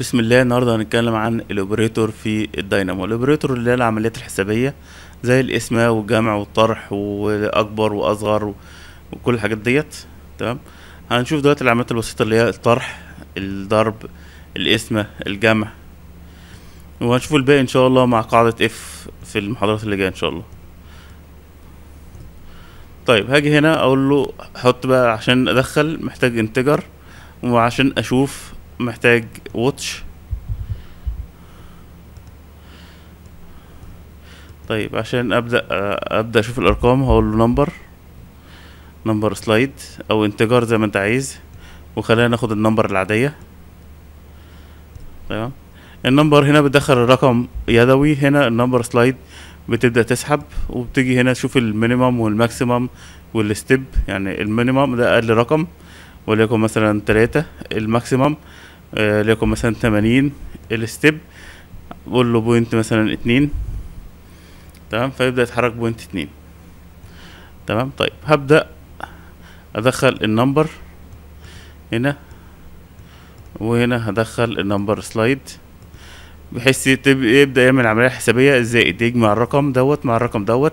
بسم الله النهارده هنتكلم عن الاوبريتور في الداينامو الاوبريتور اللي هي العمليات الحسابيه زي القسمه والجمع والطرح واكبر واصغر وكل الحاجات ديت تمام هنشوف دلوقتي العمليات البسيطه اللي هي الطرح الضرب القسمه الجمع وهنشوف الباقي ان شاء الله مع قاعده اف في المحاضرات اللي جايه ان شاء الله طيب هاجي هنا اقول له حط بقى عشان ادخل محتاج انتجر وعشان اشوف محتاج واتش طيب عشان ابدا ابدا اشوف الارقام هقول له نمبر نمبر سلايد او انتجار زي ما انت عايز وخلينا ناخد النمبر العاديه تمام النمبر هنا بتدخل الرقم يدوي هنا النمبر سلايد بتبدا تسحب وبتيجي هنا تشوف المينيمم والماكسيمم والستيب يعني المينيمم ده اقل رقم وليكن مثلا تلاتة الماكسيمم آه، ليكن مثلا تمانين الستيب قول له بوينت مثلا اتنين تمام فيبدأ يتحرك بوينت اتنين تمام طيب هبدأ ادخل النمبر هنا وهنا هدخل النمبر سلايد بحيث يبدأ يعمل عملية حسابية الزائد يجمع الرقم دوت مع الرقم دوت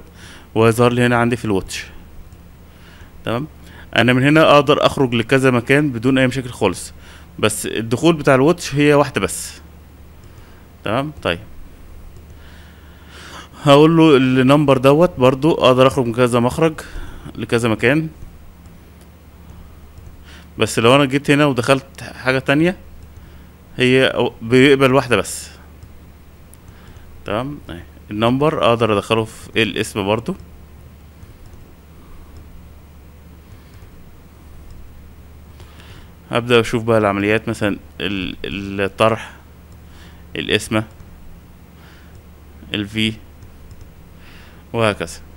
ويظهر لي هنا عندي في الواتش تمام انا من هنا اقدر اخرج لكذا مكان بدون اي مشاكل خالص بس الدخول بتاع الواتش هي واحده بس تمام طيب هقول له النمبر دوت برضو اقدر اخرج من كذا مخرج لكذا مكان بس لو انا جيت هنا ودخلت حاجه تانية هي بيقبل واحده بس تمام طيب. النمبر اقدر ادخله في الاسم برضو ابدا اشوف بقى العمليات مثلا الطرح القسمه الفي وهكذا